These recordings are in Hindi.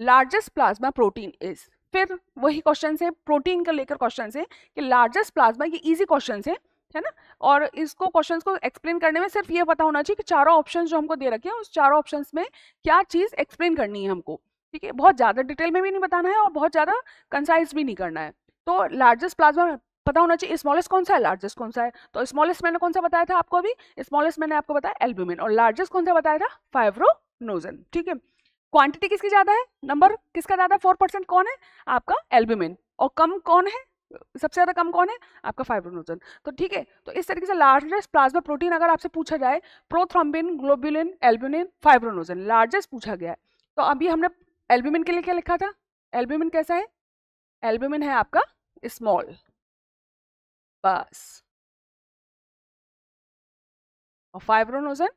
लार्जेस्ट प्लाज्मा प्रोटीन इज फिर वही क्वेश्चन है प्रोटीन का लेकर क्वेश्चन है कि लार्जेस्ट प्लाज्मा ये इजी क्वेश्चन है है ना और इसको क्वेश्चंस को एक्सप्लेन करने में सिर्फ ये पता होना चाहिए कि चारों ऑप्शंस जो हमको दे रखे हैं उस चारों ऑप्शंस में क्या चीज़ एक्सप्लेन करनी है हमको ठीक है बहुत ज़्यादा डिटेल में भी नहीं बताना है और बहुत ज़्यादा कंसाइज भी नहीं करना है तो लार्जेस्ट प्लाज्मा पता होना चाहिए स्मॉलेस्ट कौन सा है लार्जेस्ट कौन सा है तो स्मॉलेस्ट मैंने कौन सा बताया था आपको अभी स्मॉलेस्ट मैंने आपको बताया एल्ब्यूमिन और लार्जेस्ट कौन सा बताया था फाइब्रोनोजन ठीक है क्वांटिटी किसकी ज़्यादा है नंबर किसका ज़्यादा फोर परसेंट कौन है आपका एल्ब्यूमिन और कम कौन है सबसे ज़्यादा कम कौन है आपका फाइब्रोनोजन तो ठीक है तो इस तरीके से लार्जेस्ट प्लाज्मा प्रोटीन अगर आपसे पूछा जाए prothrombin globulin albumin fibrinogen largest पूछा गया है तो अभी हमने एल्ब्यूमिन के लिए क्या लिखा था एल्ब्यूमिन कैसा है एल्ब्यूमिन है आपका स्मॉल बस और फाइब्रोनोजन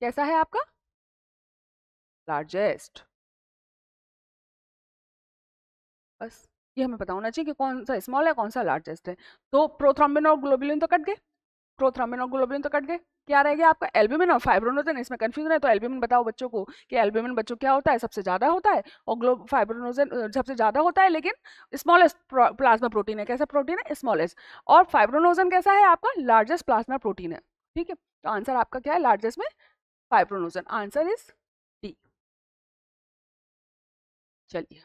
कैसा है आपका लार्जेस्ट बस ये हमें पता होना चाहिए कि कौन सा स्मॉल है कौन सा लार्जेस्ट है तो प्रोथ्रम्बिन और ग्लोबुलिन तो कट गए प्रोथ्रामिन और ग्लोबुलिन तो कट गए क्या रह गया आपका एल्ब्यूमिन और फाइब्रोनोजन इसमें कन्फ्यूजन है तो एल्ब्यूमिन बताओ बच्चों को कि एल्ब्यूमिन बच्चों क्या होता है सबसे ज़्यादा होता है और ग्लो फाइब्रोनोजन सबसे ज़्यादा होता है लेकिन स्मॉलेस्ट प्लाज्मा प्रोटीन है कैसा प्रोटीन है स्मॉलेस्ट और फाइब्रोनोजन कैसा है आपका लार्जेस्ट प्लाज्मा प्रोटीन है ठीक है तो आंसर आपका क्या है लार्जेस्ट में फाइब्रोनोजन आंसर इज डी चलिए